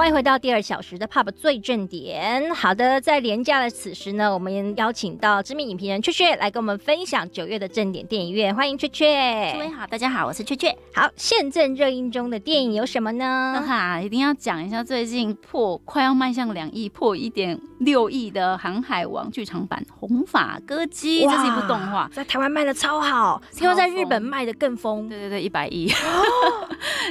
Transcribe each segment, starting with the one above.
欢迎回到第二小时的 Pub 最正点。好的，在廉价的此时呢，我们邀请到知名影评人雀雀来跟我们分享九月的正点电影院。欢迎雀雀。各位好，大家好，我是雀雀。好，现在热映中的电影有什么呢？哈、哈，一定要讲一下最近破快要迈向两亿破一点六亿的《航海王》剧场版《红发歌姬》，这是一部动画，在台湾卖的超好，听说在日本卖的更疯。对对对，一百亿。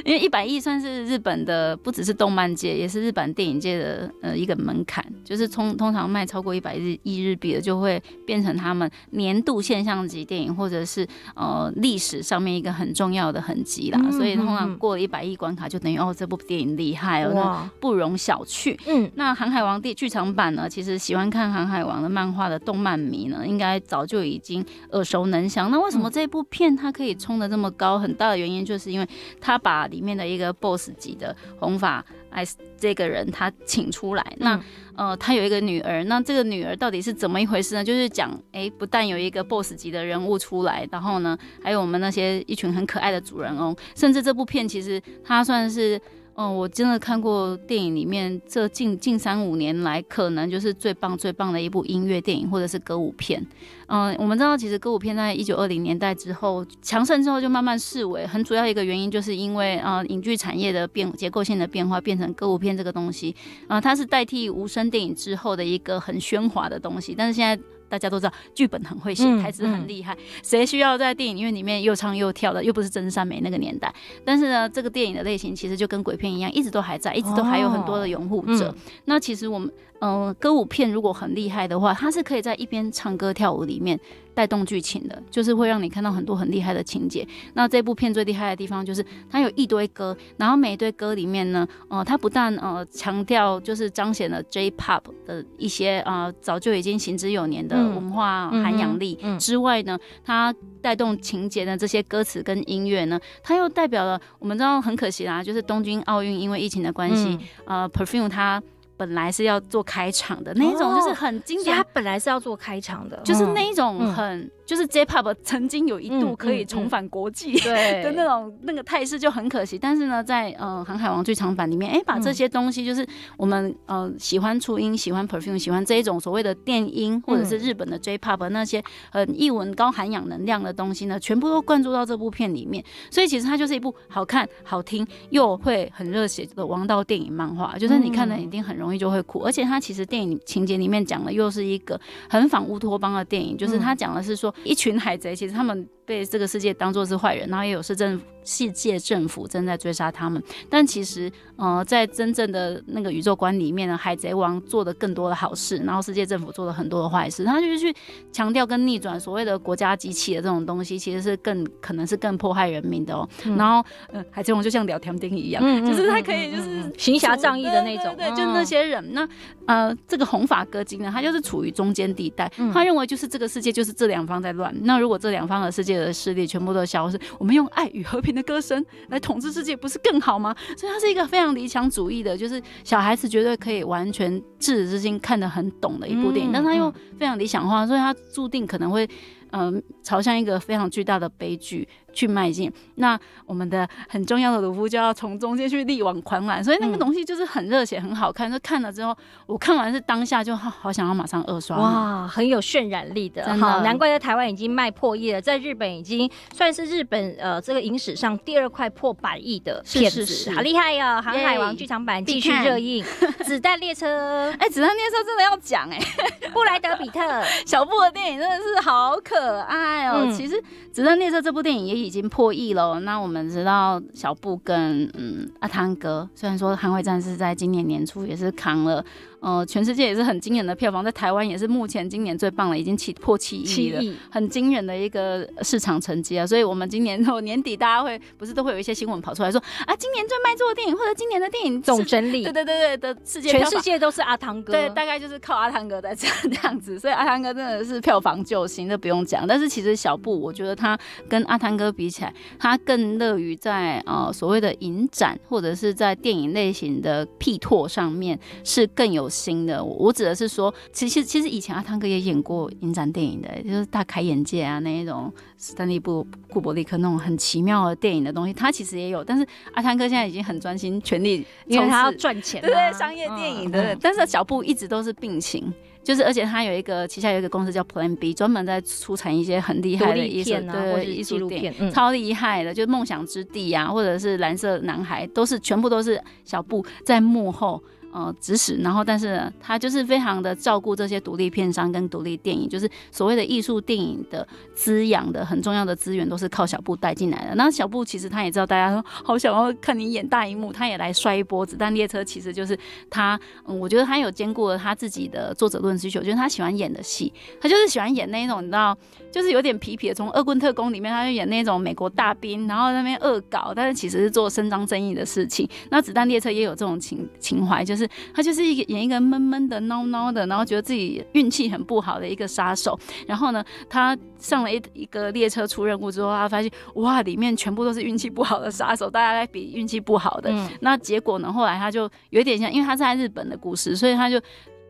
因为一百亿算是日本的，不只是动漫界。也是日本电影界的呃一个门槛，就是通通常卖超过一百日亿日币的就会变成他们年度现象级电影，或者是呃历史上面一个很重要的痕迹啦。所以通常过了一百亿关卡，就等于哦这部电影厉害哦，不容小觑。嗯，那《航海王》第剧场版呢，其实喜欢看《航海王》的漫画的动漫迷呢，应该早就已经耳熟能详。那为什么这部片它可以冲的这么高？很大的原因就是因为它把里面的一个 BOSS 级的红发。艾斯这个人，他请出来。那呃，他有一个女儿。那这个女儿到底是怎么一回事呢？就是讲，哎，不但有一个 boss 级的人物出来，然后呢，还有我们那些一群很可爱的主人翁，甚至这部片其实它算是。嗯，我真的看过电影里面这近近三五年来，可能就是最棒最棒的一部音乐电影或者是歌舞片。嗯，我们知道其实歌舞片在一九二零年代之后强盛之后就慢慢式微，很主要一个原因就是因为啊影剧产业的变结构性的变化，变成歌舞片这个东西啊，它是代替无声电影之后的一个很喧哗的东西，但是现在。大家都知道，剧本很会写，台词很厉害。谁需要在电影院里面又唱又跳的？又不是真善美那个年代。但是呢，这个电影的类型其实就跟鬼片一样，一直都还在，一直都还有很多的拥护者。那其实我们。嗯，歌舞片如果很厉害的话，它是可以在一边唱歌跳舞里面带动剧情的，就是会让你看到很多很厉害的情节。那这部片最厉害的地方就是它有一堆歌，然后每一堆歌里面呢，哦，它不但呃强调就是彰显了 J-Pop 的一些啊早就已经行之有年的文化涵养力之外呢，它带动情节的这些歌词跟音乐呢，它又代表了我们知道很可惜啦，就是东京奥运因为疫情的关系，呃，Perfume 它。本来是要做开场的那一种，就是很经典。他本来是要做开场的，就是那一种很。就是 J-Pop 曾经有一度可以重返国际的那种那个态势就很可惜，但是呢，在呃《航海王》剧场版里面，哎，把这些东西，就是我们呃喜欢初音、喜欢 Perfume、喜欢这一种所谓的电音或者是日本的 J-Pop 那些呃译文高涵养能量的东西呢，全部都灌注到这部片里面。所以其实它就是一部好看、好听又会很热血的王道电影漫画，就是你看了一定很容易就会哭。而且它其实电影情节里面讲的又是一个很仿乌托邦的电影，就是它讲的是说。一群海贼，其实他们被这个世界当作是坏人，然后也有是政府。世界政府正在追杀他们，但其实，呃，在真正的那个宇宙观里面呢，海贼王做的更多的好事，然后世界政府做了很多的坏事，他就是去强调跟逆转所谓的国家机器的这种东西，其实是更可能是更迫害人民的哦。然后，嗯，海贼王就像聊天丁一样，就是他可以就是行侠仗义的那种，对，就那些人。那，呃，这个红发歌姬呢，他就是处于中间地带，他认为就是这个世界就是这两方在乱。那如果这两方的世界的势力全部都消失，我们用爱与和平的。歌声来统治世界，不是更好吗？所以它是一个非常理想主义的，就是小孩子绝对可以完全赤子之心看得很懂的一部电影。但它又非常理想化，所以它注定可能会，嗯，朝向一个非常巨大的悲剧。去迈进，那我们的很重要的卢夫就要从中间去力挽狂澜，所以那个东西就是很热血，很好看。就看了之后，我看完是当下就好好想要马上二刷。哇，很有渲染力的，哈，难怪在台湾已经卖破亿了，在日本已经算是日本呃这个影史上第二块破百亿的片子，好厉害哟！《航海王》剧场版继续热映，《子弹列车》哎，《子弹列车》真的要讲哎，布莱德比特 小布的电影真的是好可爱哦。其实《子弹列车》这部电影也。已经破亿了。那我们知道，小布跟嗯阿汤哥，虽然说《捍卫战士》在今年年初也是扛了。呃，全世界也是很惊人的票房，在台湾也是目前今年最棒了，已经起破七亿了，很惊人的一个市场成绩啊！所以，我们今年 年底大家会不是都会有一些新闻跑出来说啊，今年最卖座的电影，或者今年的电影总整理，对对对对的世界，全世界都是阿汤哥，对，大概就是靠阿汤哥在这样子，所以阿汤哥真的是票房救星，这不用讲。但是其实小布，我觉得他跟阿汤哥比起来，他更乐于在呃所谓的影展或者是在电影类型的 P 拓上面是更有。新的，我指的是说，其实其实以前阿汤哥也演过影展电影的，就是大开眼界啊那一种，斯丹利布库伯利克那种很奇妙的电影的东西，他其实也有。但是阿汤哥现在已经很专心全力，因为他要赚钱，对商业电影的。但是小布一直都是病情。就是而且他有一个旗下有一个公司叫 Plan B，专门在出产一些很厉害的医生片啊，或者艺术片，超厉害的，就梦想之地啊，或者是蓝色男孩，都是全部都是小布在幕后。呃，指使，然后，但是他就是非常的照顾这些独立片商跟独立电影，就是所谓的艺术电影的滋养的很重要的资源，都是靠小布带进来的。那小布其实他也知道，大家说好想要看你演大荧幕，他也来摔一波。子弹列车其实就是他，嗯，我觉得他有兼顾了他自己的作者论需求，就是他喜欢演的戏，他就是喜欢演那种，你知道，就是有点皮皮的。从恶棍特工里面，他就演那种美国大兵，然后那边恶搞，但是其实是做伸张正义的事情。那子弹列车也有这种情情怀，就是。他就是一个演一个闷闷的、孬孬的，然后觉得自己运气很不好的一个杀手。然后呢，他上了一一个列车出任务之后，他发现哇，里面全部都是运气不好的杀手，大家在比运气不好的。那结果呢，后来他就有点像，因为他是在日本的故事，所以他就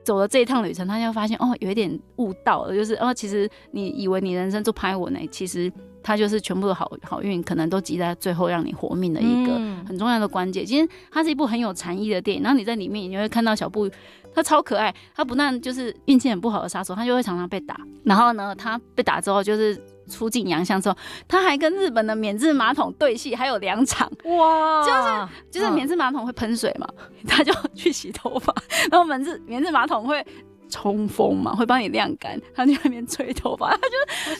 走了这一趟旅程，他就发现哦，有一点悟到了，就是哦，其实你以为你人生就拍我呢，其实。他就是全部的好好运，可能都集在最后让你活命的一个很重要的关键。其实它是一部很有禅意的电影，然后你在里面你会看到小布，他超可爱。他不但就是运气很不好的杀手，他就会常常被打。然后呢，他被打之后就是出尽洋相之后，他还跟日本的免治马桶对戏，还有两场。哇，就是就是免治马桶会喷水嘛，他就去洗头发，然后免治免治马桶会。冲锋嘛，会帮你晾干。他去外面吹头发，他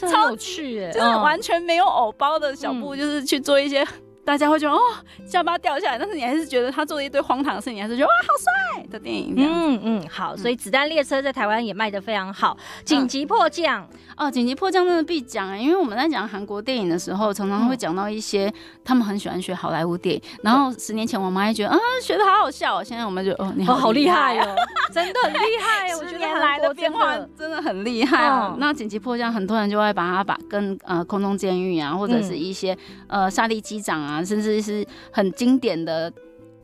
就超有趣，就是完全没有偶包的小布，就是去做一些。大家会觉得哦，下巴掉下来，但是你还是觉得他做了一堆荒唐事你还是觉得哇，好帅的电影。嗯嗯，好，所以子弹列车在台湾也卖的非常好。紧急迫降哦，紧急迫降真的必讲啊，因为我们在讲韩国电影的时候，常常会讲到一些他们很喜欢学好莱坞电影。然后十年前，我妈还觉得啊，学的好好笑，现在我们就哦，你好厉害哦，真的很厉害，十年来的变化真的很厉害。哦、那紧急迫降，很多人就会把它把跟呃空中监狱啊，或者是一些呃沙利机长啊。啊，甚至是很经典的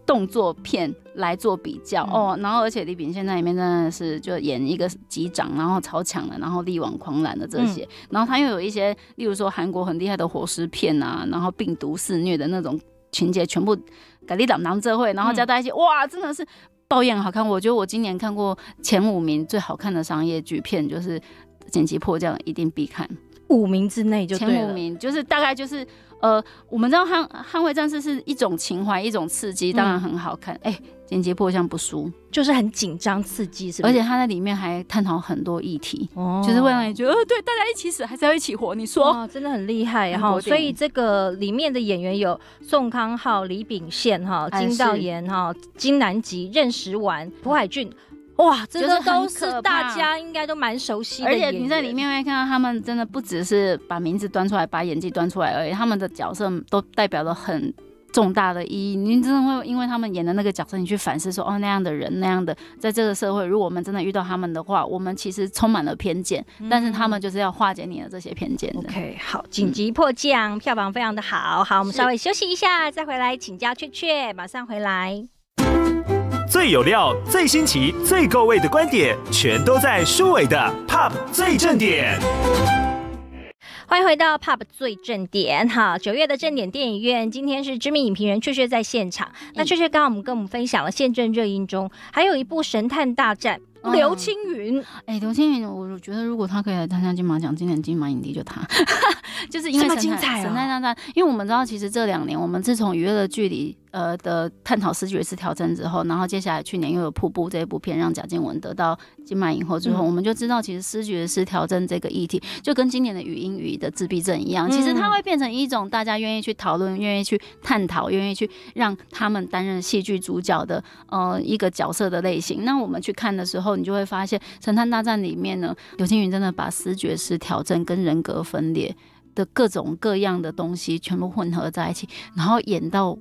动作片来做比较哦。然后，而且李炳宪在里面真的是就演一个机长，然后超强的，然后力挽狂澜的这些。然后他又有一些，例如说韩国很厉害的火尸片啊，然后病毒肆虐的那种情节，全部改立党囊这会，然后加在一起，哇，真的是爆怨好看。我觉得我今年看过前五名最好看的商业剧片，就是《紧急迫降》，一定必看。五名之内就前五名，就是大概就是呃，我们知道《捍捍卫战士》是一种情怀，一种刺激，当然很好看。哎，剪辑破相不输，就是很紧张刺激，是是，而且他在里面还探讨很多议题，哦，就是会让你觉得，对，大家一起死还是要一起活？你说，真的很厉害，哈、所以这个里面的演员有宋康昊、李炳宪、哈金道贤、哈金南吉、任时完、朴海俊。哇，真的都是大家应该都蛮熟悉的，而且你在里面会看到他们真的不只是把名字端出来，把演技端出来而已，他们的角色都代表了很重大的意义。您真的会因为他们演的那个角色，你去反思说，哦，那样的人那样的，在这个社会，如果我们真的遇到他们的话，我们其实充满了偏见，但是他们就是要化解你的这些偏见 OK，好，紧急迫降，票房非常的好，好，我们稍微休息一下，再回来请教雀雀，马上回来。最有料、最新奇、最够味的观点，全都在舒伟的《Pub 最正点》。欢迎回到《Pub 最正点》哈，九月的正点电影院，今天是知名影评人雀雀在现场。那雀雀刚刚我们跟我们分享了现正热映中还有一部《神探大战》，刘青云。哎，刘青云，我觉得如果他可以来参加金马奖，今年金马影帝就他。就是因为神探神探大战，因为我们知道，其实这两年我们自从《娱乐的距离》呃的探讨视觉失调整之后，然后接下来去年又有《瀑布》这一部片让贾静雯得到金马影后之后，我们就知道，其实视觉失调整这个议题就跟今年的《语音语》的自闭症一样，其实它会变成一种大家愿意去讨论、愿意去探讨、愿意去让他们担任戏剧主角的呃一个角色的类型。那我们去看的时候，你就会发现《神探大战》里面呢，刘青云真的把视觉失调整跟人格分裂。的各种各样的东西全部混合在一起，然后演到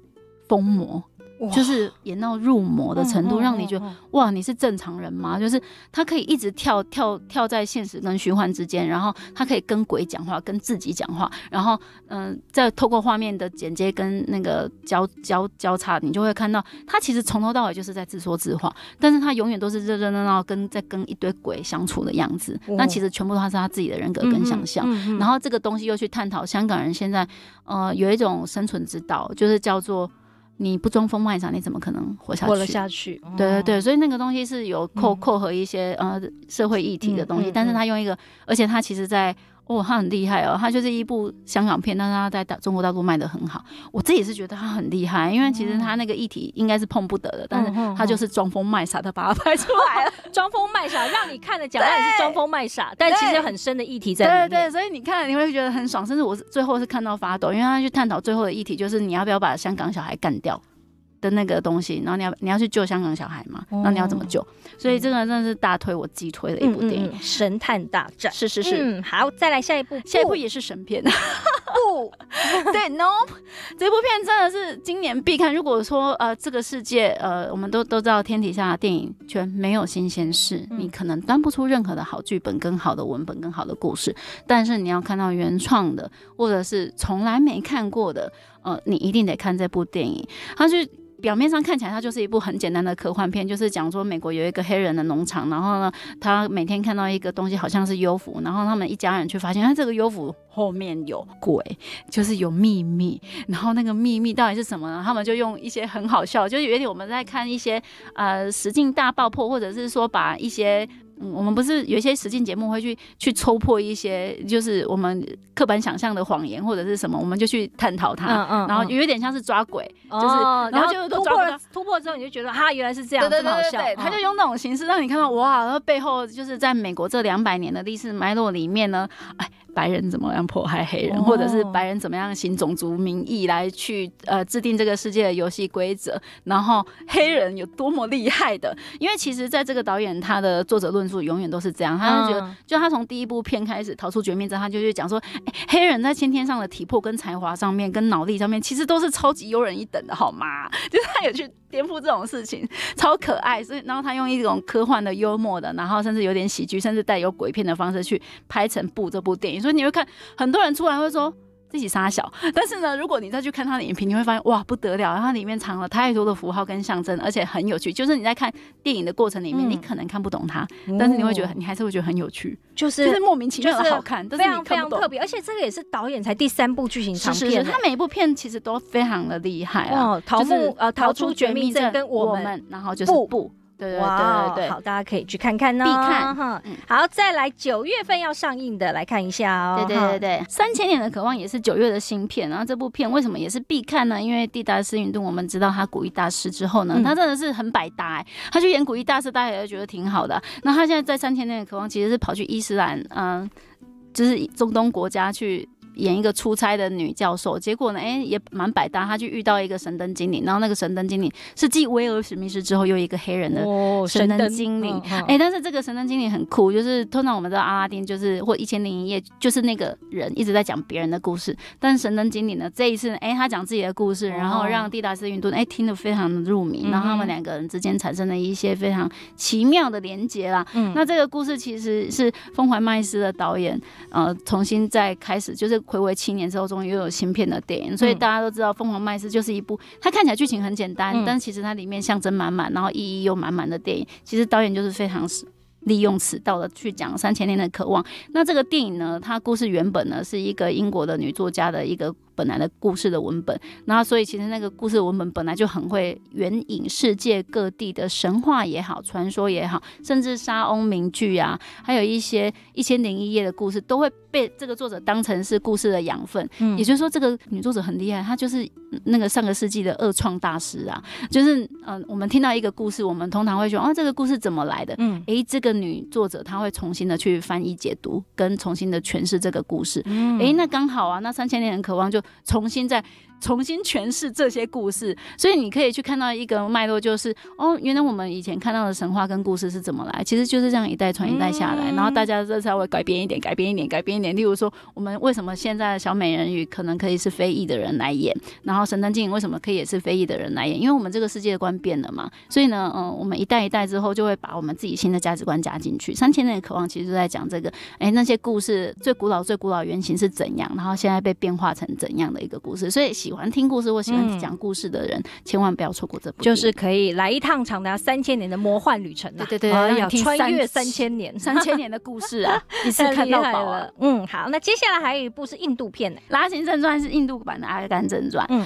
疯魔。就是演到入魔的程度，让你觉得哇，你是正常人吗？就是他可以一直跳跳跳在现实跟虚幻之间，然后他可以跟鬼讲话，跟自己讲话，然后嗯，再透过画面的剪接跟那个交交交叉，你就会看到他其实从头到尾就是在自说自话，但是他永远都是热热闹闹跟在跟一堆鬼相处的样子，那其实全部都是他自己的人格跟想象，然后这个东西又去探讨香港人现在呃有一种生存之道，就是叫做。你不装疯卖傻，你怎么可能活下活了下去？对对对，所以那个东西是有扣扣合一些呃社会议题的东西，但是他用一个，而且他其实在。哦，他很厉害哦，他就是一部香港片，但是他在大中国大陆卖的很好。我自己是觉得他很厉害，因为其实他那个议题应该是碰不得的，但是他就是装疯卖傻的把它拍出来 了，装疯卖傻让你看讲假也是装疯卖傻，但其实很深的议题在里面。对对，所以你看你会觉得很爽，甚至我是最后是看到发抖，因为他去探讨最后的议题就是你要不要把香港小孩干掉。那个东西，然后你要你要去救香港小孩嘛，那你要怎么救？所以这个真的是大推，我击力推的一部电影《神探大战》。是是是。嗯，好，再来下一部，下一部也是神片。不，对，no，这部片真的是今年必看。如果说呃，这个世界呃，我们都都知道，天底下电影圈没有新鲜事，你可能端不出任何的好剧本、更好的文本、更好的故事。但是你要看到原创的，或者是从来没看过的，呃，你一定得看这部电影。它是表面上看起来它就是一部很简单的科幻片，就是讲说美国有一个黑人的农场，然后呢，他每天看到一个东西好像是幽浮，然后他们一家人却发现，他这个幽浮后面有鬼，就是有秘密，然后那个秘密到底是什么呢？他们就用一些很好笑，就有点我们在看一些呃实境大爆破，或者是说把一些。嗯，我们不是有一些实境节目会去去戳破一些，就是我们刻板想象的谎言或者是什么，我们就去探讨它，嗯嗯，然后有点像是抓鬼，就是然后就突破了，突破之后你就觉得啊，原来是这样，对对对对对，他就用那种形式让你看到哇，然后背后就是在美国这两百年的历史脉络里面呢，哎。白人怎么样迫害黑人，或者是白人怎么样行种族名义来去呃制定这个世界的游戏规则？然后黑人有多么厉害的？因为其实在这个导演他的作者论述永远都是这样，他就觉得，就他从第一部片开始逃出绝命后，他就去讲说，黑人在先天上的体魄跟才华上面，跟脑力上面其实都是超级优人一等的，好吗？就是他有去。颠覆这种事情超可爱，所以然后他用一种科幻的、幽默的，然后甚至有点喜剧，甚至带有鬼片的方式去拍成部这部电影，所以你会看很多人出来会说。自己傻小，但是呢，如果你再去看他的影评，你会发现哇不得了，然后里面藏了太多的符号跟象征，而且很有趣。就是你在看电影的过程里面，你可能看不懂它，但是你会觉得你还是会觉得很有趣，就是就是莫名其妙，的好看，非常非常特别。而且这个也是导演才第三部剧情长片，他每一部片其实都非常的厉害啊，就是呃逃出绝密镇跟我们，然后就是不。对对对对对，好，大家可以去看看哦，必看哈。好，再来九月份要上映的，来看一下哦。对对对对，《三千年的渴望》也是九月的新片，然后这部片为什么也是必看呢？因为蒂达斯适应我们知道他古一大师之后呢，他真的是很百搭，他去演古一大师，大家也觉得挺好的。那他现在在《三千年的渴望》其实是跑去伊斯兰，嗯，就是中东国家去。演一个出差的女教授，结果呢，哎，也蛮百搭。她就遇到一个神灯精灵，然后那个神灯精灵是继威尔史密斯之后又一个黑人的神灯精灵。哎，但是这个神灯精灵很酷，就是通常我们知道阿拉丁就是或一千零一夜就是那个人一直在讲别人的故事，但神灯精灵呢，这一次哎，他讲自己的故事，然后让蒂达斯·云顿哎听得非常的入迷，然后他们两个人之间产生了一些非常奇妙的连结啦。嗯，那这个故事其实是风怀麦斯的导演呃重新再开始就是。回味七年之后，终于又有新片的电影，所以大家都知道《疯狂麦斯》就是一部它看起来剧情很简单，但其实它里面象征满满，然后意义又满满的电影。其实导演就是非常是利用此道的去讲三千年的渴望。那这个电影呢，它故事原本呢是一个英国的女作家的一个。本来的故事的文本，然后所以其实那个故事文本本来就很会援引世界各地的神话也好、传说也好，甚至沙翁名句啊，还有一些一千零一夜的故事，都会被这个作者当成是故事的养分。嗯，也就是说，这个女作者很厉害，她就是那个上个世纪的二创大师啊。就是嗯，我们听到一个故事，我们通常会说哦，这个故事怎么来的？嗯，哎，这个女作者她会重新的去翻译、解读跟重新的诠释这个故事。哎，那刚好啊，那三千年很渴望就。重新在。重新诠释这些故事，所以你可以去看到一个脉络，就是哦，原来我们以前看到的神话跟故事是怎么来，其实就是这样一代传一代下来，然后大家再稍微改编一点，改编一点，改编一点。例如说，我们为什么现在小美人鱼可能可以是非裔的人来演，然后神灯精为什么可以也是非裔的人来演？因为我们这个世界观变了嘛，所以呢，嗯，我们一代一代之后就会把我们自己新的价值观加进去。三千年的渴望其实就在讲这个，哎，那些故事最古老、最古老原型是怎样，然后现在被变化成怎样的一个故事，所以。喜欢听故事或喜欢讲故事的人，千万不要错过这部，就是可以来一趟长达三千年的魔幻旅程啊！对对对，要听穿越三千年、三千年的故事啊！一次看到饱了。嗯，好，那接下来还有一部是印度片，《拉行正传》是印度版的《阿甘正传》。嗯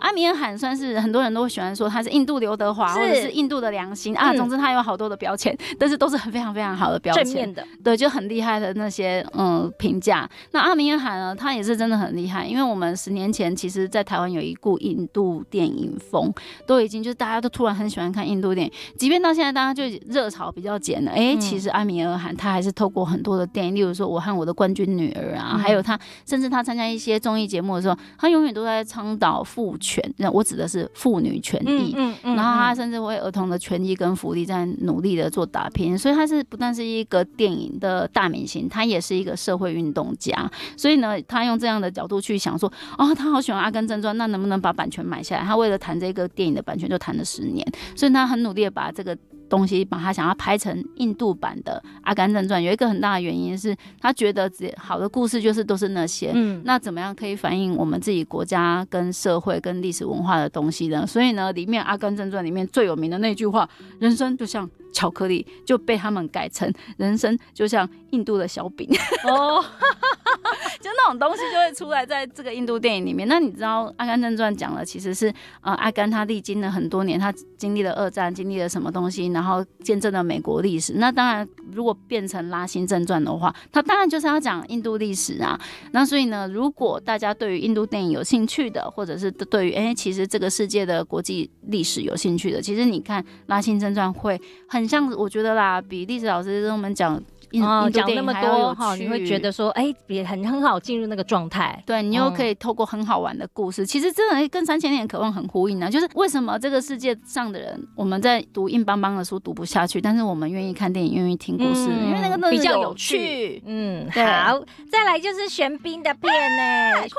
阿米尔罕算是很多人都喜欢说他是印度刘德华，或者是印度的良心啊。总之，他有好多的标签，但是都是很非常非常好的标签的，对，就很厉害的那些嗯评价。那阿米尔罕呢，他也是真的很厉害，因为我们十年前其实在。在台湾有一股印度电影风，都已经就是大家都突然很喜欢看印度电影，即便到现在大家就热潮比较减了，哎，其实阿米尔汗他还是透过很多的电影，例如说《我和我的冠军女儿》啊，还有他，甚至他参加一些综艺节目的时候，他永远都在倡导父权，那我指的是妇女权益，然后他甚至为儿童的权益跟福利在努力的做打拼，所以他是不但是一个电影的大明星，他也是一个社会运动家，所以呢，他用这样的角度去想说，哦，他好喜欢阿根。正传那能不能把版权买下来？他为了谈这个电影的版权就谈了十年，所以他很努力的把这个东西，把他想要拍成印度版的《阿甘正传》，有一个很大的原因是，他觉得好的故事就是都是那些，嗯，那怎么样可以反映我们自己国家跟社会跟历史文化的东西呢？所以呢，里面《阿甘正传》里面最有名的那句话“人生就像巧克力”，就被他们改成“人生就像印度的小饼”。哦。这种东西就会出来，在这个印度电影里面。那你知道《阿甘正传》讲的其实是呃，阿甘他历经了很多年，他经历了二战，经历了什么东西，然后见证了美国历史。那当然，如果变成《拉辛正传》的话，他当然就是要讲印度历史啊。那所以呢，如果大家对于印度电影有兴趣的，或者是对于哎，其实这个世界的国际历史有兴趣的，其实你看《拉辛正传》会很像，我觉得啦，比历史老师跟我们讲。哦，讲那么多哈，你会觉得说，哎，也很很好进入那个状态。对，你又可以透过很好玩的故事，其实真的跟《三千年渴望》很呼应啊。就是为什么这个世界上的人，我们在读硬邦邦的书读不下去，但是我们愿意看电影，愿意听故事，因为那个那西比较有趣。嗯，好，再来就是玄彬的片呢，婚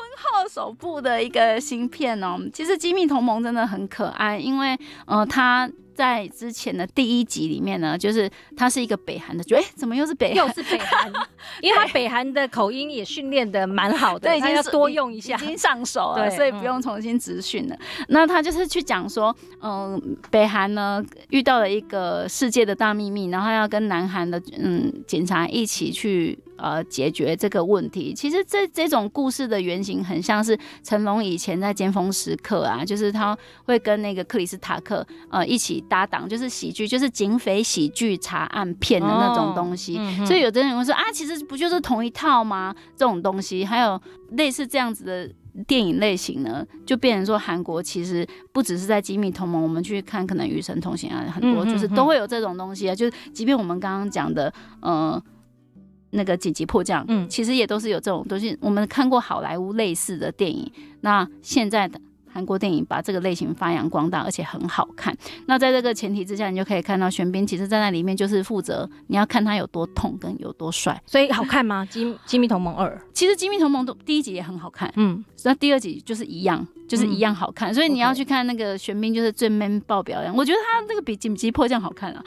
后首部的一个新片哦。其实《机密同盟》真的很可爱，因为呃，他。在之前的第一集里面呢，就是他是一个北韩的，哎，怎么又是北又是北韩？因为他北韩的口音也训练的蛮好的，所以要多用一下，已经上手了，所以不用重新执训了。那他就是去讲说，嗯，北韩呢遇到了一个世界的大秘密，然后要跟南韩的嗯警察一起去。呃，解决这个问题，其实这这种故事的原型很像是成龙以前在《尖峰时刻》啊，就是他会跟那个克里斯塔克呃一起搭档，就是喜剧，就是警匪喜剧、查案片的那种东西。所以有的人会说啊，其实不就是同一套吗？这种东西还有类似这样子的电影类型呢，就变成说韩国其实不只是在《机密同盟》，我们去看可能《雨神同行》啊，很多就是都会有这种东西啊。就是即便我们刚刚讲的，嗯。那个紧急迫降，嗯，其实也都是有这种东西。我们看过好莱坞类似的电影，那现在的韩国电影把这个类型发扬光大，而且很好看。那在这个前提之下，你就可以看到玄彬其实在那里面就是负责，你要看他有多痛跟有多帅。所以好看吗？《机机密同盟二》其实《机密同盟》第一集也很好看，嗯，那第二集就是一样，就是一样好看。所以你要去看那个玄彬，就是最 man 爆表演。我觉得他那个比紧急迫降好看啊。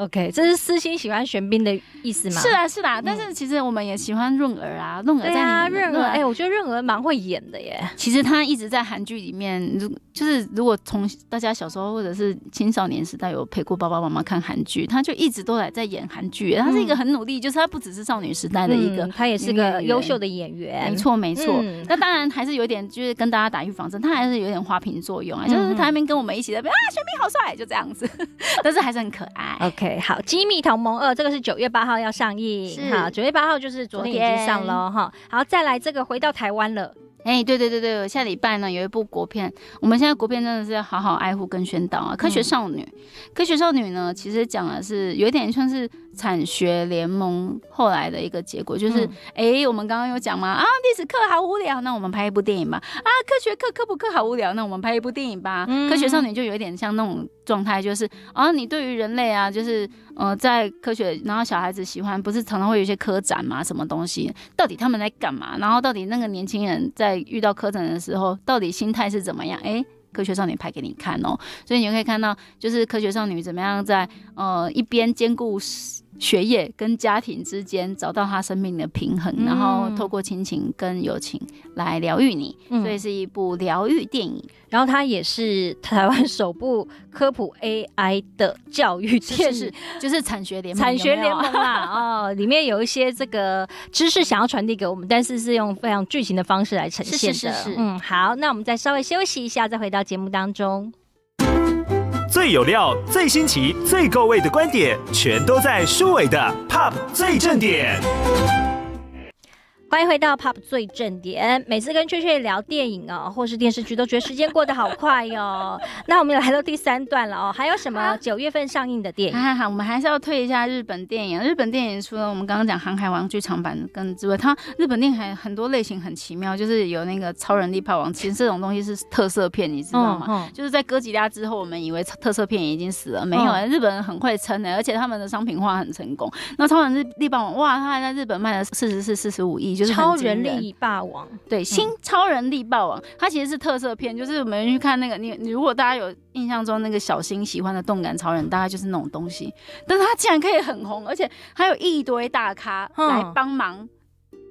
OK，这是私心喜欢玄彬的意思吗？是啊，是吧。但是其实我们也喜欢润儿啊，润儿在对啊，润儿，哎，我觉得润儿蛮会演的耶。其实他一直在韩剧里面，如就是如果从大家小时候或者是青少年时代有陪过爸爸妈妈看韩剧，他就一直都在在演韩剧。他是一个很努力，就是他不只是少女时代的一个，他也是个优秀的演员。没错，没错。那当然还是有点，就是跟大家打预防针，他还是有点花瓶作用啊。就是他那边跟我们一起在，啊，玄彬好帅，就这样子。但是还是很可爱。OK。好，《机密同盟二》这个是九月八号要上映，好，九月八号就是昨天已经上了哈。好，再来这个回到台湾了，哎，对对对对，下礼拜呢有一部国片，我们现在国片真的是要好好爱护跟宣导啊，《科学少女》。《科学少女》呢其实讲的是有点像是。产学联盟后来的一个结果就是，哎，我们刚刚有讲嘛，啊，历史课好无聊，那我们拍一部电影吧。啊，科学课、科普课好无聊，那我们拍一部电影吧。科学少女就有一点像那种状态，就是，啊，你对于人类啊，就是，呃，在科学，然后小孩子喜欢，不是常常会有一些科展嘛，什么东西，到底他们在干嘛？然后到底那个年轻人在遇到科展的时候，到底心态是怎么样？哎。科学少女拍给你看哦，所以你就可以看到，就是科学少女怎么样在呃一边兼顾。学业跟家庭之间找到他生命的平衡，然后透过亲情跟友情来疗愈你，所以是一部疗愈电影。然后它也是台湾首部科普 AI 的教育电视，就是产学联产学联盟啊、哦，里面有一些这个知识想要传递给我们，但是是用非常剧情的方式来呈现的。嗯，好，那我们再稍微休息一下，再回到节目当中。最有料、最新奇、最够味的观点，全都在书伟的《Pop 最正点》。欢迎回到 Pop 最正点。每次跟翠翠聊电影哦，或是电视剧，都觉得时间过得好快哟。那我们来到第三段了哦，还有什么九月份上映的电影？好好好，我们还是要推一下日本电影。日本电影除了我们刚刚讲《航海王》剧场版跟之外，它日本电影还很多类型很奇妙，就是有那个《超人力霸王》。其实这种东西是特色片，你知道吗？就是在哥吉拉之后，我们以为特色片已经死了，没有，日本人很会撑呢，而且他们的商品化很成功。那《超人力霸王》哇，他还在日本卖了四十四、四十五亿。超人力霸王，对，新超人力霸王，它其实是特色片，就是我们去看那个，你你如果大家有印象中那个小新喜欢的动感超人，大概就是那种东西，但是它竟然可以很红，而且还有一堆大咖来帮忙。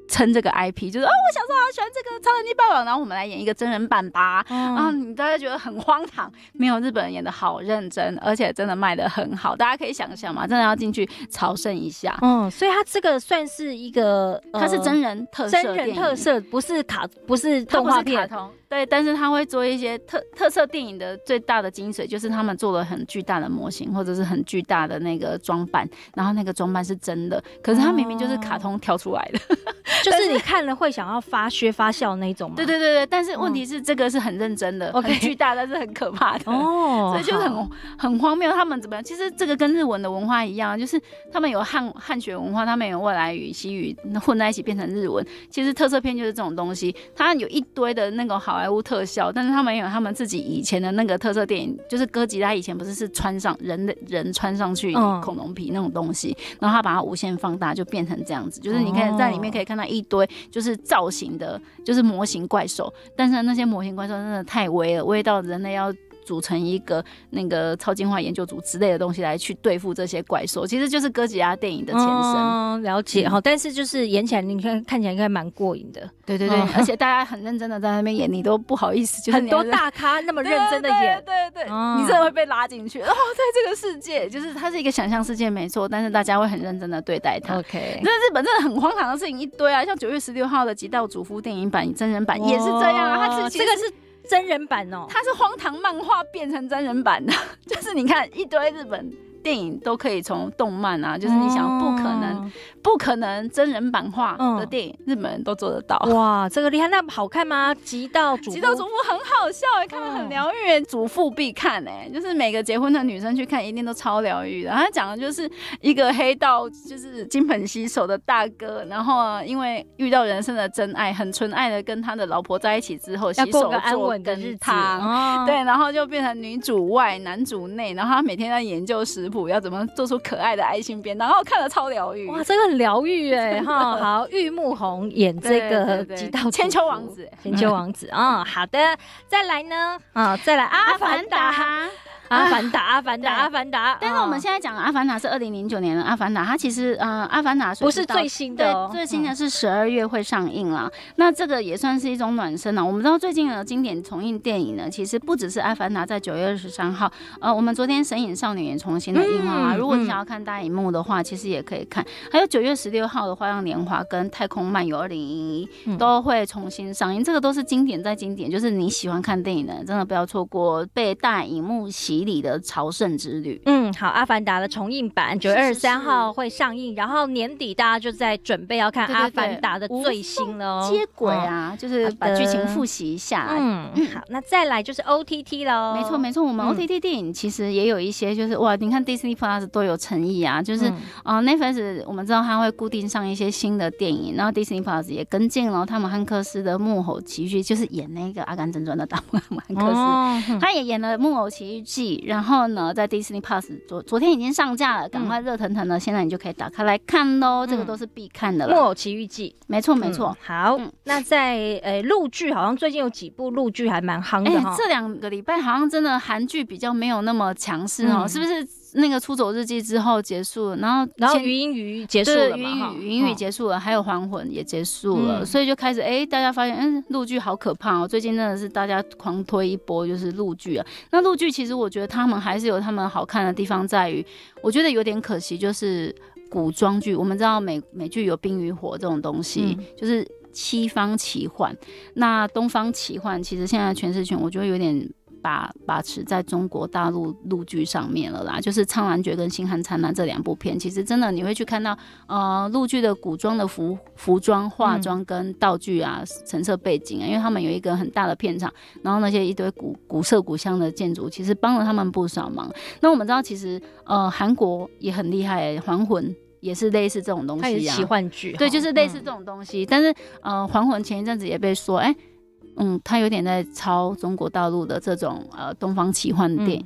撑这个 IP 就是啊，我小时候好喜欢这个《超人逆霸王》，然后我们来演一个真人版吧。后你大家觉得很荒唐？没有，日本人演的好认真，而且真的卖的很好。大家可以想象嘛，真的要进去朝圣一下。嗯，所以它这个算是一个，它是真人特真人特色，不是卡，不是动画片，卡通。对，但是他会做一些特特色电影的最大的精髓，就是他们做了很巨大的模型，或者是很巨大的那个装扮，然后那个装扮是真的，可是他明明就是卡通跳出来的，就是你看了会想要发噱发笑那种对对对对，但是问题是这个是很认真的，很巨大，但是很可怕的哦，所以就很很荒谬。他们怎么？样？其实这个跟日文的文化一样，就是他们有汉汉学文化，他们有外来语、西语混在一起变成日文。其实特色片就是这种东西，它有一堆的那个好。莱坞特效，但是他们有他们自己以前的那个特色电影，就是哥吉拉以前不是是穿上人的人穿上去恐龙皮那种东西，然后他把它无限放大，就变成这样子。就是你看在里面可以看到一堆就是造型的，就是模型怪兽，但是那些模型怪兽真的太威了，威到人类要。组成一个那个超进化研究组之类的东西来去对付这些怪兽，其实就是哥吉拉电影的前身，了解哈。但是就是演起来，你看看起来应该蛮过瘾的，对对对，而且大家很认真的在那边演，你都不好意思，就是很多大咖那么认真的演，对对对，你的会被拉进去。哦，在这个世界，就是它是一个想象世界，没错，但是大家会很认真的对待它。OK，那日本真的很荒唐的事情一堆啊，像九月十六号的《极道主夫》电影版真人版也是这样啊，它是这个是。真人版哦，它是荒唐漫画变成真人版的，就是你看一堆日本。电影都可以从动漫啊，就是你想不可能，不可能真人版化的电影，日本人都做得到。哇，这个厉害！那好看吗？《极道主极道主妇》很好笑哎，看得很疗愈，主妇必看哎，就是每个结婚的女生去看一定都超疗愈的。他讲的就是一个黑道就是金盆洗手的大哥，然后因为遇到人生的真爱，很纯爱的跟他的老婆在一起之后，洗手个安稳的日子。对，然后就变成女主外男主内，然后他每天在研究时。要怎么做出可爱的爱心边，然后看了超疗愈，哇，这个疗愈哎，哈，好，玉木宏演这个几道千秋王子，千秋王子啊，好的，再来呢，嗯，再来阿凡达。阿凡达，阿凡达，阿凡达。但是我们现在讲的阿凡达是二零零九年的阿凡达，它其实，嗯，阿凡达不是最新的，对，最新的是十二月会上映啦。那这个也算是一种暖身了。我们知道最近的经典重映电影呢，其实不只是阿凡达，在九月二十三号，呃，我们昨天《神隐少女》也重新的映了啊。如果你想要看大荧幕的话，其实也可以看。还有九月十六号的《花样年华》跟《太空漫游》二零一一都会重新上映，这个都是经典再经典，就是你喜欢看电影的，真的不要错过被大荧幕吸。里的朝圣之旅，嗯，好，《阿凡达》的重映版九月二十三号会上映，然后年底大家就在准备要看《阿凡达》的最新喽，接轨啊，就是把剧情复习一下。嗯，好，那再来就是 OTT 喽，没错没错，我们 OTT 电影其实也有一些，就是哇，你看 Disney Plus 多有诚意啊，就是啊 n e t f l i 我们知道它会固定上一些新的电影，然后 Disney Plus 也跟进了，他们汉克斯的《幕后奇遇》就是演那个《阿甘正传》的大木汉克斯，他也演了《木偶奇遇记》。然后呢，在 Disney Plus 昨昨天已经上架了，赶快热腾腾的，现在你就可以打开来看喽。这个都是必看的了，《木偶奇遇记》没错没错。好，那在呃陆剧好像最近有几部陆剧还蛮夯的哈。这两个礼拜好像真的韩剧比较没有那么强势哦，是不是？那个出走日记之后结束了，然后然后云雨结束了嘛哈，云雨云雨结束了，还有还魂也结束了，所以就开始哎，大家发现哎，陆剧好可怕哦，最近真的是大家狂推一波就是陆剧啊。那陆剧其实我觉得他们还是有他们好看的地方，在于我觉得有点可惜就是古装剧，我们知道美美剧有冰与火这种东西，就是西方奇幻，那东方奇幻其实现在全世界我觉得有点。把把持在中国大陆陆剧上面了啦，就是《苍兰诀》跟《星汉灿烂》这两部片，其实真的你会去看到，呃，陆剧的古装的服服装、化妆跟道具啊，橙色背景啊，因为他们有一个很大的片场，然后那些一堆古古色古香的建筑，其实帮了他们不少忙。那我们知道，其实呃，韩国也很厉害，《还魂》也是类似这种东西，它也奇幻剧，对，就是类似这种东西。但是，呃，《还魂》前一阵子也被说，哎。嗯，他有点在抄中国大陆的这种呃东方奇幻电影。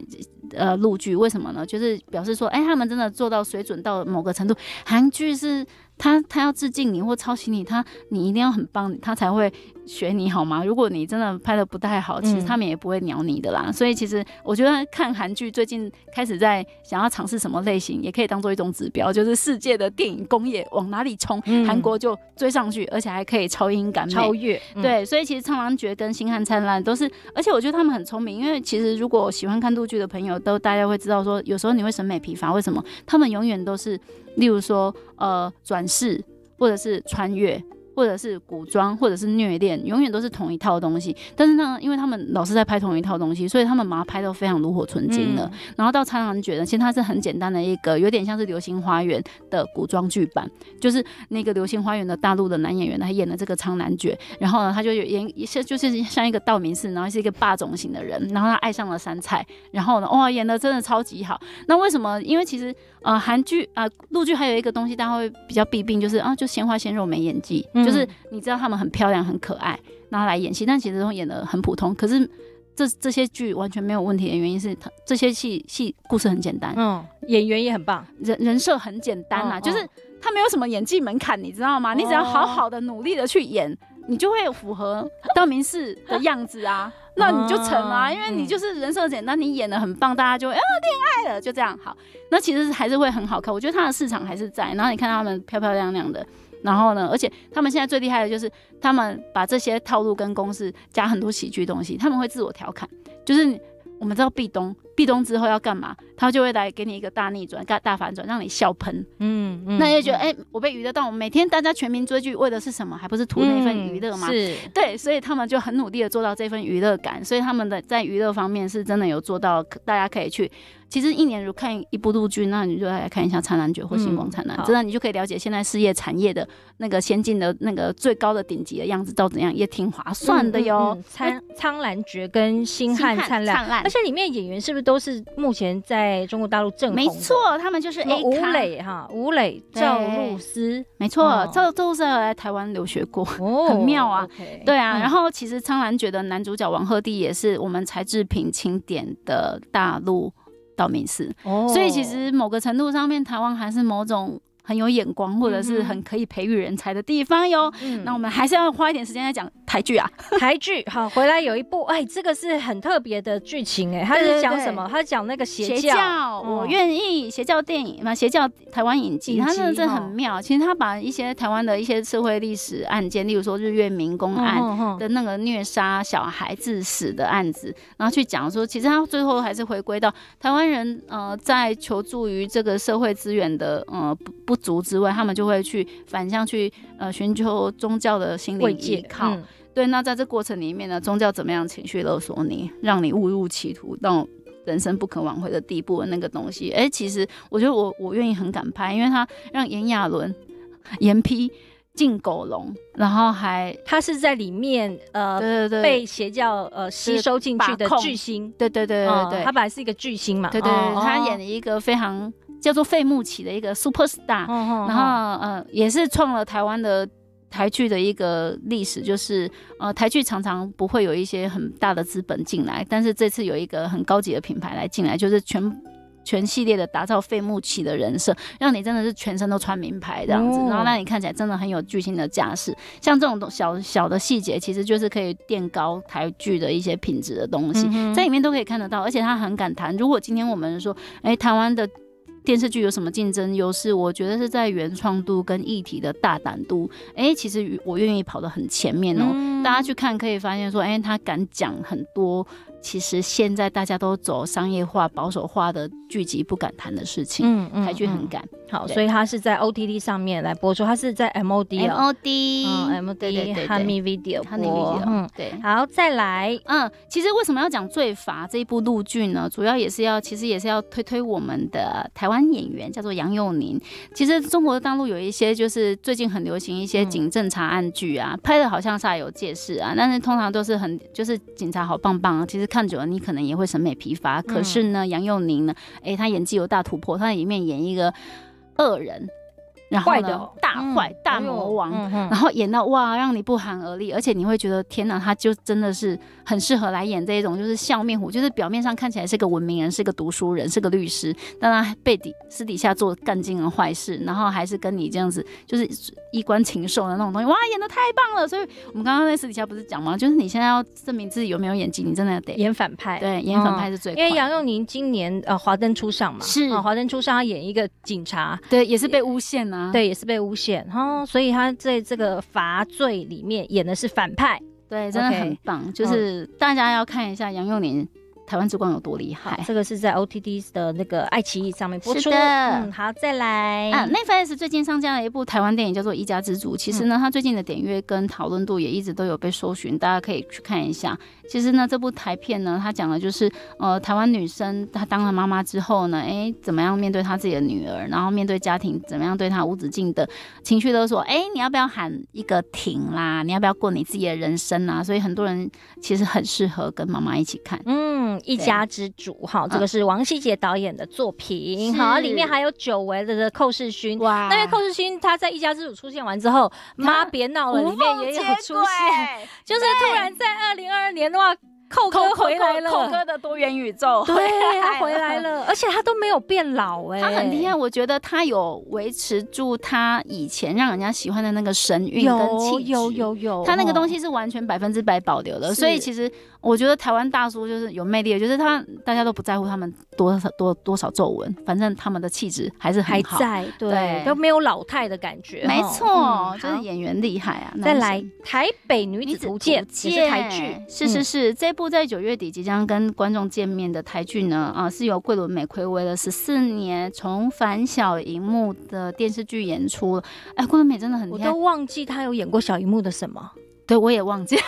呃录剧，为什么呢？就是表示说，哎，他们真的做到水准到某个程度，韩剧是。他他要致敬你或抄袭你，他你一定要很棒，他才会学你好吗？如果你真的拍的不太好，其实他们也不会鸟你的啦。所以其实我觉得看韩剧最近开始在想要尝试什么类型，也可以当做一种指标，就是世界的电影工业往哪里冲，韩国就追上去，而且还可以超英赶美，超越对。所以其实《苍烂诀》跟《星汉灿烂》都是，而且我觉得他们很聪明，因为其实如果喜欢看剧的朋友都大家会知道，说有时候你会审美疲乏，为什么？他们永远都是。例如说，呃，转世，或者是穿越，或者是古装，或者是虐恋，永远都是同一套东西。但是呢，因为他们老是在拍同一套东西，所以他们把拍都非常炉火纯青的。然后到苍兰诀呢，其实它是很简单的一个，有点像是流星花园的古装剧版，就是那个流星花园的大陆的男演员他演的这个苍兰诀。然后呢，他就演些，就是像一个道明寺，然后是一个霸总型的人，然后他爱上了杉菜，然后呢，哇，演的真的超级好。那为什么？因为其实。啊，韩剧啊，陆剧还有一个东西，大家会比较弊病，就是啊，就鲜花鲜肉没演技，就是你知道他们很漂亮很可爱，然后来演戏，但其实都演得很普通。可是这这些剧完全没有问题的原因是，这些戏戏故事很简单，演员也很棒，人人设很简单呐，就是他没有什么演技门槛，你知道吗？你只要好好的努力的去演，你就会符合道明寺的样子啊。那你就成啊，因为你就是人设简单，你演的很棒，大家就啊恋爱了，就这样好。那其实还是会很好看，我觉得他的市场还是在。然后你看他们漂漂亮亮的，然后呢，而且他们现在最厉害的就是他们把这些套路跟公式加很多喜剧东西，他们会自我调侃，就是我们知道壁咚。壁咚之后要干嘛？他就会来给你一个大逆转、大大反转，让你笑喷。嗯，嗯，那就觉得哎，我被娱乐到。我每天大家全民追剧，为的是什么？还不是图那份娱乐吗？是，对，所以他们就很努力的做到这份娱乐感。所以他们的在娱乐方面是真的有做到，大家可以去。其实一年如看一部陆剧，那你就来看一下《苍兰诀》或《星光灿烂》，真的你就可以了解现在事业产业的那个先进的那个最高的顶级的样子到怎样，也挺划算的哟。苍《苍兰诀》跟《星汉灿烂，而且里面演员是不是？都是目前在中国大陆正没错，他们就是 A 吴磊哈，吴磊赵露思，没错，赵赵露思来台湾留学过，哦，很妙啊，对啊，然后其实苍兰觉得男主角王鹤棣也是我们才智品清点的大陆道明哦、所以其实某个程度上面台湾还是某种。很有眼光，或者是很可以培育人才的地方哟。那我们还是要花一点时间来讲台剧啊，台剧。好，回来有一部，哎，这个是很特别的剧情，哎，他是讲什么？他讲那个邪教。邪教，我愿意邪教电影嘛？邪教台湾影集，他真的真的很妙。其实他把一些台湾的一些社会历史案件，例如说日月民工案的那个虐杀小孩致死的案子，然后去讲说，其实他最后还是回归到台湾人呃在求助于这个社会资源的呃不。不足之外，他们就会去反向去呃寻求宗教的心理依靠。对，那在这过程里面呢，宗教怎么样情绪勒索你，让你误入歧途到人生不可挽回的地步的那个东西？哎，其实我觉得我我愿意很敢拍，因为他让炎亚纶、炎批进狗笼，然后还他是在里面呃对对被邪教呃吸收进去的巨星。对对对对对，他本来是一个巨星嘛。对对，他演了一个非常。叫做费穆奇的一个 super star，然后呃也是创了台湾的台剧的一个历史，就是呃台剧常常不会有一些很大的资本进来，但是这次有一个很高级的品牌来进来，就是全全系列的打造费穆奇的人设，让你真的是全身都穿名牌这样子，然后让你看起来真的很有巨星的架势。像这种小小的细节，其实就是可以垫高台剧的一些品质的东西，在里面都可以看得到。而且他很敢谈，如果今天我们说，哎，台湾的电视剧有什么竞争优势？我觉得是在原创度跟议题的大胆度。哎，其实我愿意跑得很前面哦，大家去看可以发现说，哎，他敢讲很多。其实现在大家都走商业化、保守化的剧集，不敢谈的事情，嗯嗯，台剧很敢。好，所以它是在 OTT 上面来播出，它是在 MOD、MOD、MD、Humi Video 播。嗯，对。好，再来，嗯，其实为什么要讲《罪罚》这一部陆剧呢？主要也是要，其实也是要推推我们的台湾演员，叫做杨佑宁。其实中国大陆有一些就是最近很流行一些警政查案剧啊，拍的好像煞有介事啊，但是通常都是很就是警察好棒棒啊，其实。看久了，你可能也会审美疲乏。可是呢，杨佑宁呢？哎，他演技有大突破，他在里面演一个恶人。坏的，大坏大魔王，然后演到哇，让你不寒而栗，而且你会觉得天哪，他就真的是很适合来演这一种，就是笑面虎，就是表面上看起来是个文明人，是个读书人，是个律师，但他背底私底下做干尽了坏事，然后还是跟你这样子就是衣冠禽兽的那种东西，哇，演的太棒了。所以我们刚刚在私底下不是讲吗？就是你现在要证明自己有没有演技，你真的得演反派，对，演反派是最。因为杨佑宁今年呃华灯初上嘛，是华灯初上要演一个警察，对，也是被诬陷啊。对，也是被诬陷，然后所以他在这个罚罪里面演的是反派，对，真的很棒，就是大家要看一下杨佑宁。台湾之光有多厉害？这个是在 O T D 的那个爱奇艺上面播出的。嗯，好，再来。啊 n e t f l i x 最近上架了一部台湾电影，叫做《一家之主》。其实呢，它最近的点阅跟讨论度也一直都有被搜寻，大家可以去看一下。其实呢，这部台片呢，它讲的就是呃，台湾女生她当了妈妈之后呢，哎，怎么样面对她自己的女儿，然后面对家庭，怎么样对她无止境的情绪勒索？哎，你要不要喊一个停啦？你要不要过你自己的人生啊？所以很多人其实很适合跟妈妈一起看。嗯。一家之主哈，这个是王希杰导演的作品，好，里面还有久违的寇世勋哇。因位寇世勋他在《一家之主》出现完之后，《妈别闹了》里面也有出现，就是突然在二零二二年的话，寇哥回来了，寇哥的多元宇宙，对，他回来了，而且他都没有变老 哎，他很厉害，我觉得他有维持住他以前让人家喜欢的那个神韵跟气质，有有有有，他那个东西是完全百分之百保留的，所以其实。我觉得台湾大叔就是有魅力，就是他大家都不在乎他们多少多多少皱纹，反正他们的气质还是很好，在，对，都没有老态的感觉。没错，就是演员厉害啊！再来，台北女子图鉴，是台剧，是是是，这部在九月底即将跟观众见面的台剧呢，啊，是由桂纶镁睽违了十四年重返小荧幕的电视剧演出。哎，桂纶镁真的很，我都忘记她有演过小荧幕的什么，对，我也忘记。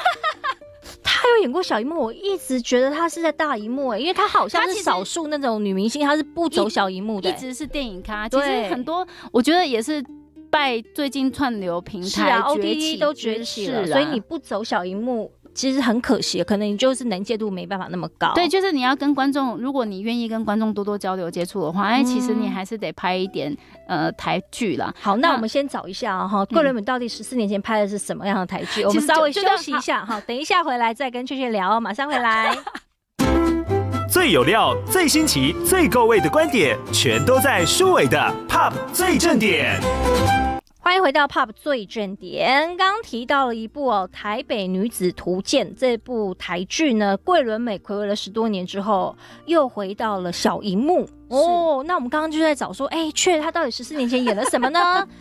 他有演过小荧幕，我一直觉得他是在大荧幕诶，因为他好像是少数那种女明星，她是不走小荧幕的，一直是电影咖。其实很多，我觉得也是拜最近串流平台崛起都崛起了，所以你不走小荧幕。其实很可惜，可能你就是能见度没办法那么高。对，就是你要跟观众，如果你愿意跟观众多多交流接触的话，哎，其实你还是得拍一点呃台剧啦。好，那我们先找一下哈，顾伦本到底十四年前拍的是什么样的台剧？我们稍微休息一下哈，等一下回来再跟雀雀聊，马上回来。最有料、最新奇、最够味的观点，全都在舒伟的《Pop 最正点》。欢迎回到 Pop 最正点。刚提到了一部哦，《台北女子图鉴》这部台剧呢，桂纶镁回味了十多年之后又回到了小荧幕哦。那我们刚刚就在找说，哎，雀她到底十四年前演了什么呢？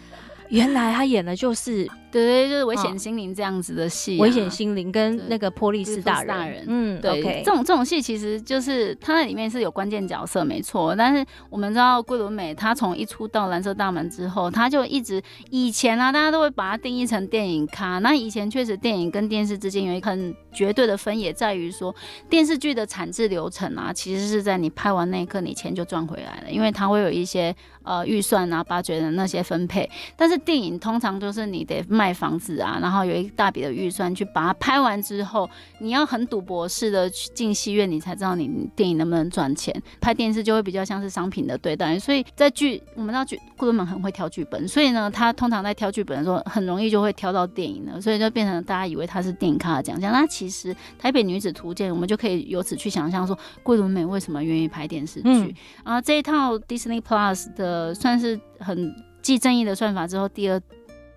原来她演的就是。对对，就是《危险心灵》这样子的戏，《危险心灵》跟那个《波利斯大人》。嗯，对，这种这种戏其实就是它那里面是有关键角色，没错。但是我们知道桂纶镁他从一出道《蓝色大门》之后，他就一直以前啊，大家都会把它定义成电影咖。那以前确实电影跟电视之间有一很绝对的分，也在于说电视剧的产制流程啊，其实是在你拍完那一刻，你钱就赚回来了，因为它会有一些呃预算啊、八掘的那些分配。但是电影通常就是你得卖。卖房子啊，然后有一大笔的预算去把它拍完之后，你要很赌博式的去进戏院，你才知道你电影能不能赚钱。拍电视就会比较像是商品的对待，所以在剧，我们知道桂纶们很会挑剧本，所以呢，他通常在挑剧本的时候，很容易就会挑到电影了，所以就变成大家以为他是电影咖的奖项。那其实《台北女子图鉴》，我们就可以由此去想象说，桂纶美为什么愿意拍电视剧啊？这一套 Disney Plus 的算是很计正义的算法之后，第二。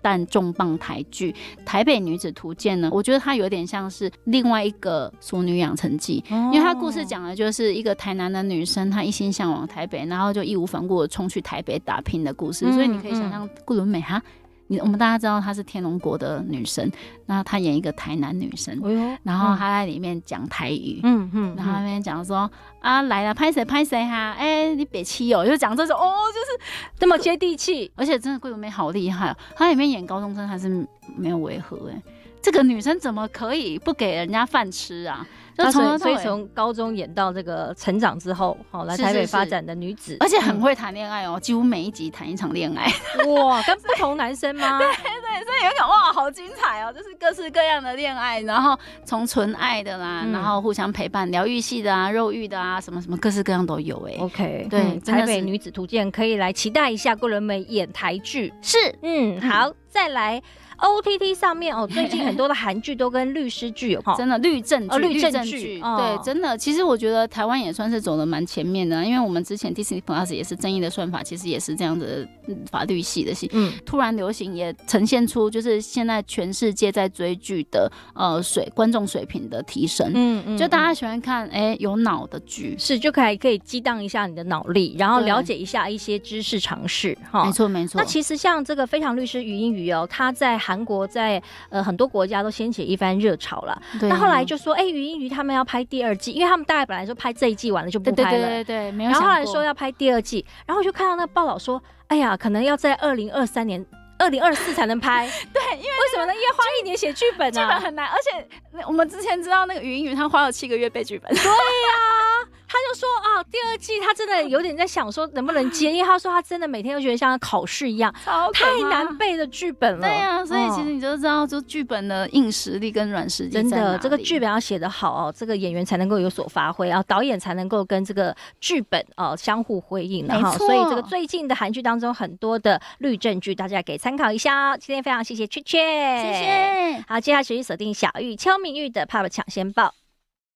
但重磅台剧《台北女子图鉴》呢？我觉得它有点像是另外一个《淑女养成记》，因为它故事讲的就是一个台南的女生，她一心向往台北，然后就义无反顾的冲去台北打拼的故事。所以你可以想象顾伦美哈。你我们大家知道她是天龙国的女神，那她演一个台南女生，然后她在里面讲台语，嗯嗯，然后那边讲说啊来了拍谁拍谁哈，哎你别气哦，就讲这种哦，就是这么接地气，而且真的桂纶镁好厉害哦，她里面演高中生还是没有违和哎，这个女生怎么可以不给人家饭吃啊？所以，所以从高中演到这个成长之后，好来台北发展的女子，而且很会谈恋爱哦，几乎每一集谈一场恋爱，哇，跟不同男生吗？对对，所以有一哇，好精彩哦，就是各式各样的恋爱，然后从纯爱的啦，然后互相陪伴疗愈系的啊，肉欲的啊，什么什么各式各样都有，哎，OK，对，台北女子图鉴可以来期待一下郭纶美演台剧，是，嗯，好，再来。OTT 上面哦，最近很多的韩剧都跟律师剧有，真的律政剧，律政剧，对，真的。其实我觉得台湾也算是走的蛮前面的，因为我们之前《d i s n e y Plus 也是正义的算法，其实也是这样子，法律系的嗯，突然流行也呈现出就是现在全世界在追剧的呃水观众水平的提升，嗯嗯，就大家喜欢看哎有脑的剧，是就可以可以激荡一下你的脑力，然后了解一下一些知识常识，哈，没错没错。那其实像这个非常律师语音语哦，他在韩国在呃很多国家都掀起一番热潮了，那后来就说，哎，余英语他们要拍第二季，因为他们大概本来说拍这一季完了就不拍了，对对对对，没有然后后来说要拍第二季，然后我就看到那个报道说，哎呀，可能要在二零二三年、二零二四才能拍，对，因为为什么呢？因为花一年写剧本啊，剧本很难，而且我们之前知道那个余音语，他花了七个月背剧本，对呀。他就说啊，第二季他真的有点在想说能不能接，因为他说他真的每天都觉得像考试一样，太难背的剧本了。对啊，所以其实你就知道，就剧本的硬实力跟软实力。真的，这个剧本要写的好哦，这个演员才能够有所发挥，然后导演才能够跟这个剧本哦相互辉映然错，所以这个最近的韩剧当中很多的律政剧，大家可以参考一下。今天非常谢谢雀雀，谢谢。好，接下来继续锁定小玉邱明玉的《POP 抢先报》。